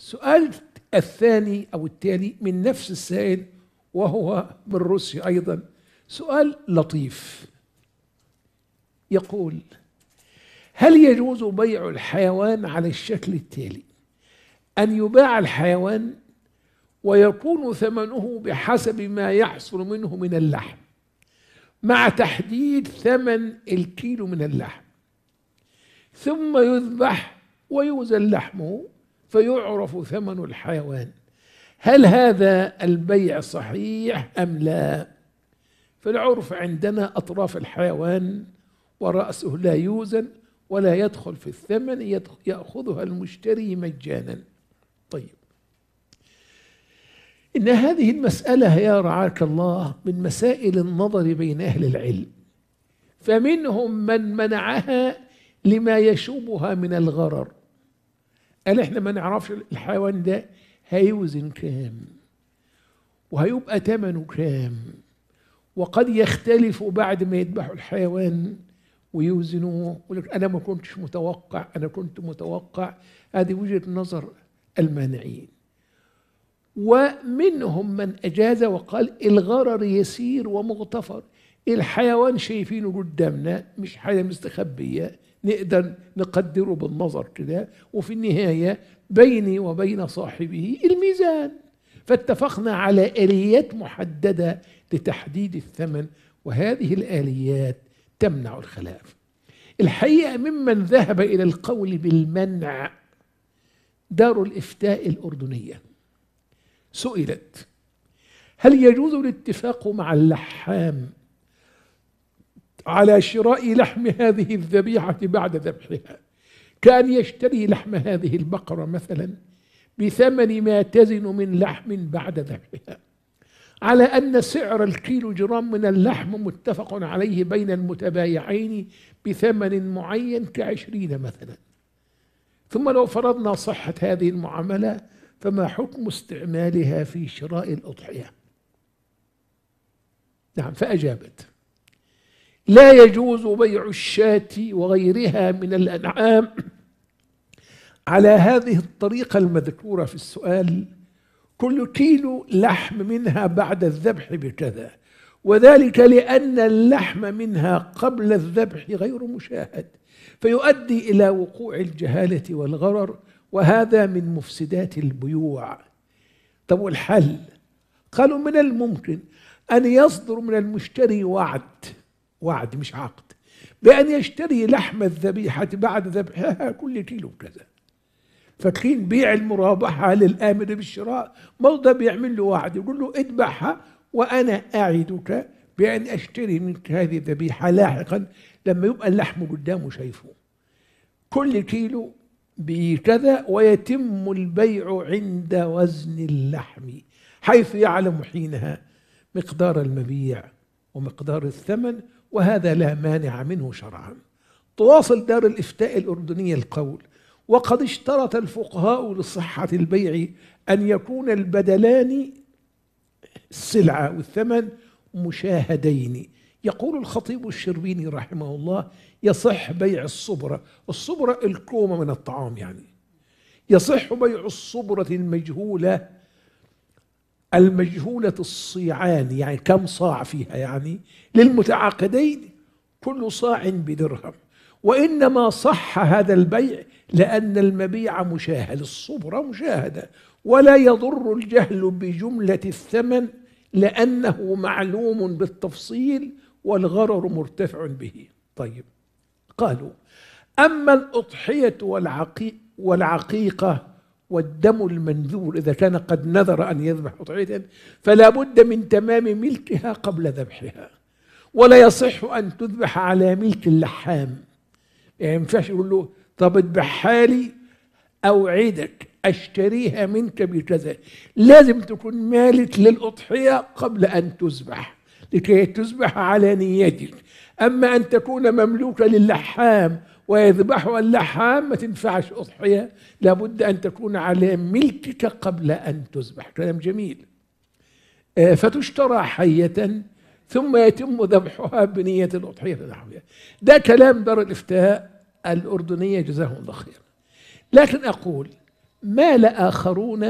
السؤال الثاني أو التالي من نفس السائل وهو من روسيا أيضا سؤال لطيف يقول هل يجوز بيع الحيوان على الشكل التالي أن يباع الحيوان ويكون ثمنه بحسب ما يحصل منه من اللحم مع تحديد ثمن الكيلو من اللحم ثم يذبح ويوزن لحمه فيعرف ثمن الحيوان هل هذا البيع صحيح أم لا فالعرف عندنا أطراف الحيوان ورأسه لا يوزن ولا يدخل في الثمن يأخذها المشتري مجانا طيب إن هذه المسألة يا رعاك الله من مسائل النظر بين أهل العلم فمنهم من منعها لما يشوبها من الغرر قال احنا ما نعرفش الحيوان ده هيوزن كام وهيبقى ثمنه كام وقد يختلف بعد ما يذبحوا الحيوان ويوزنوه يقول انا ما كنتش متوقع انا كنت متوقع هذه وجهه نظر المانعين ومنهم من اجاز وقال الغرر يسير ومغتفر الحيوان شايفينه قدامنا مش حاجه مستخبيه نقدر نقدره بالنظر كده وفي النهاية بيني وبين صاحبه الميزان فاتفقنا على آليات محددة لتحديد الثمن وهذه الآليات تمنع الخلاف الحقيقة ممن ذهب إلى القول بالمنع دار الإفتاء الأردنية سئلت هل يجوز الاتفاق مع اللحام على شراء لحم هذه الذبيحة بعد ذبحها كان يشتري لحم هذه البقرة مثلا بثمن ما تزن من لحم بعد ذبحها على أن سعر الكيلو جرام من اللحم متفق عليه بين المتبايعين بثمن معين كعشرين مثلا ثم لو فرضنا صحة هذه المعاملة فما حكم استعمالها في شراء الأضحية نعم فأجابت لا يجوز بيع الشاة وغيرها من الأنعام على هذه الطريقة المذكورة في السؤال كل كيلو لحم منها بعد الذبح بكذا وذلك لأن اللحم منها قبل الذبح غير مشاهد فيؤدي إلى وقوع الجهالة والغرر وهذا من مفسدات البيوع طب والحل قالوا من الممكن أن يصدر من المشتري وعد وعد مش عقد بأن يشتري لحم الذبيحة بعد ذبحها كل كيلو كذا فاكرين بيع المرابحة للآمر بالشراء مرضى بيعمل له وعد يقول له اذبحها وأنا أعدك بأن أشتري منك هذه الذبيحة لاحقا لما يبقى اللحم قدامه شايفه كل كيلو بكذا ويتم البيع عند وزن اللحم حيث يعلم حينها مقدار المبيع ومقدار الثمن وهذا لا مانع منه شرعا تواصل دار الإفتاء الأردنية القول وقد اشترط الفقهاء لصحة البيع أن يكون البدلان السلعة والثمن مشاهدين يقول الخطيب الشربيني رحمه الله يصح بيع الصبرة الصبرة الكومة من الطعام يعني يصح بيع الصبرة المجهولة المجهولة الصيعان يعني كم صاع فيها يعني للمتعاقدين كل صاع بدرهم وإنما صح هذا البيع لأن المبيع مشاهد الصبر مشاهدة ولا يضر الجهل بجملة الثمن لأنه معلوم بالتفصيل والغرر مرتفع به طيب قالوا أما الأضحية والعقيق والعقيقة والدم المنذور إذا كان قد نذر أن يذبح أضحية فلا بد من تمام ملكها قبل ذبحها ولا يصح أن تذبح على ملك اللحام يعني ما ينفعش يقول له طب اذبحها لي أوعدك أشتريها منك بكذا لازم تكون مالك للأضحية قبل أن تذبح لكي تذبح على نيتك أما أن تكون مملوكة للحام ويذبحها اللحام ما تنفعش أضحية لابد أن تكون على ملكك قبل أن تذبح كلام جميل آه، فتشترى حية ثم يتم ذبحها بنية الأضحية النحوية ده كلام دار الإفتاء الأردنية جزاهم الله خيرا لكن أقول مال آخرون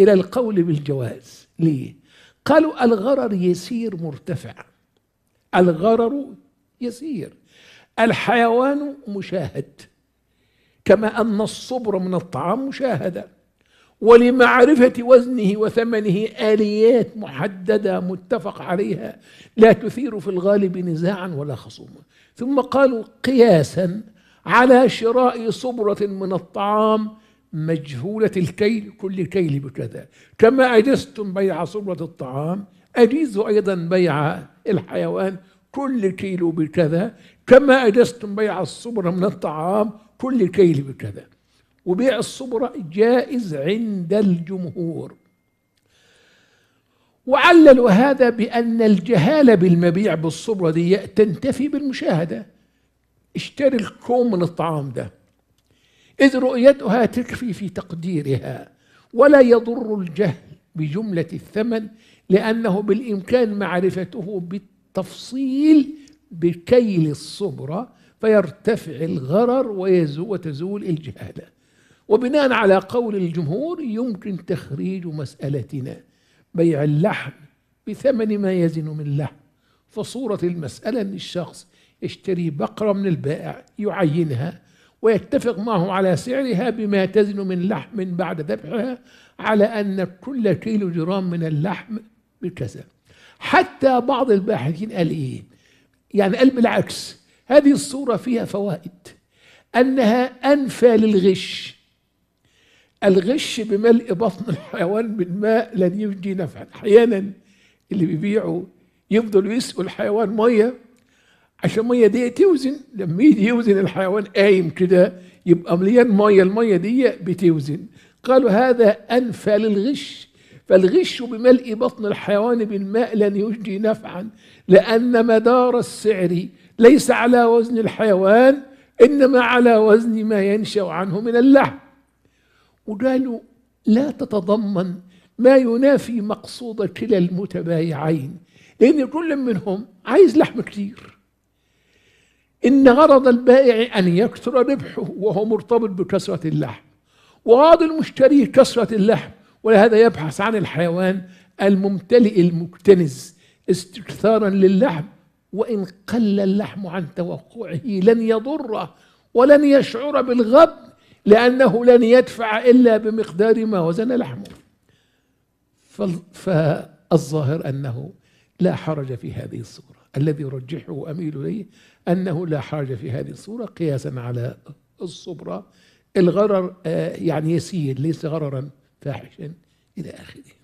إلى القول بالجواز ليه؟ قالوا الغرر يسير مرتفع الغرر يسير الحيوان مشاهد كما أن الصبر من الطعام مشاهدة ولمعرفة وزنه وثمنه آليات محددة متفق عليها لا تثير في الغالب نزاعا ولا خصوما ثم قالوا قياسا على شراء صبرة من الطعام مجهولة الكيل كل كيل بكذا كما أجزتم بيع صبرة الطعام أجيز أيضا بيع الحيوان كل كيلو بكذا كما أجزتم بيع الصبر من الطعام كل كيل بكذا وبيع الصبر جائز عند الجمهور وعللوا هذا بأن الجهالة بالمبيع بالصبرة دي تنتفي بالمشاهدة اشتري الكوم من الطعام ده إذ رؤيتها تكفي في تقديرها ولا يضر الجهل بجملة الثمن لأنه بالإمكان معرفته بالتفصيل بكيل الصبرة فيرتفع الغرر وتزول الجهالة وبناء على قول الجمهور يمكن تخريج مسألتنا بيع اللحم بثمن ما يزن من لحم فصورة المسألة أن الشخص يشتري بقرة من البائع يعينها ويتفق معه على سعرها بما تزن من لحم بعد ذبحها على أن كل كيلو جرام من اللحم بكذا حتى بعض الباحثين قال إيه يعني قال بالعكس هذه الصورة فيها فوائد أنها أنفى للغش الغش بملء بطن الحيوان من ماء لن يجدي نفعا أحيانا اللي بيبيعوا يفضلوا يسقوا الحيوان مية عشان المية دي توزن لما يجي يوزن الحيوان قايم كده يبقى مليان مية المية دي بتوزن قالوا هذا أنفى للغش فالغش بملء بطن الحيوان بالماء لن يجدي نفعا لأن مدار السعر ليس على وزن الحيوان إنما على وزن ما ينشأ عنه من اللحم وقالوا لا تتضمن ما ينافي مقصود كلا المتبايعين لأن كل منهم عايز لحم كتير إن غرض البائع أن يكثر ربحه وهو مرتبط بكثرة اللحم وغرض المشتري كثرة اللحم ولهذا يبحث عن الحيوان الممتلئ المكتنز استكثارا للحم وإن قل اللحم عن توقعه لن يضره ولن يشعر بالغبن لأنه لن يدفع إلا بمقدار ما وزن لحمه فالظاهر أنه لا حرج في هذه الصورة الذي يرجحه وأميل إليه أنه لا حرج في هذه الصورة قياسا على الصبرة الغرر آه، يعني يسير ليس غررا فاحشا إلى آخره